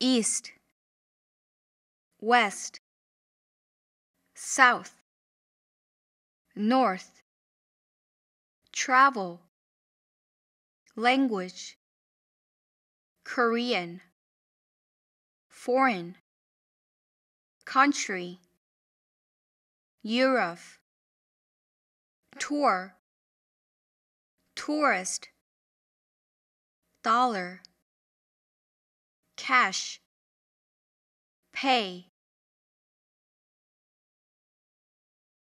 east, west, south, north, travel, language, Korean, foreign, country, Europe, tour, tourist, dollar cash pay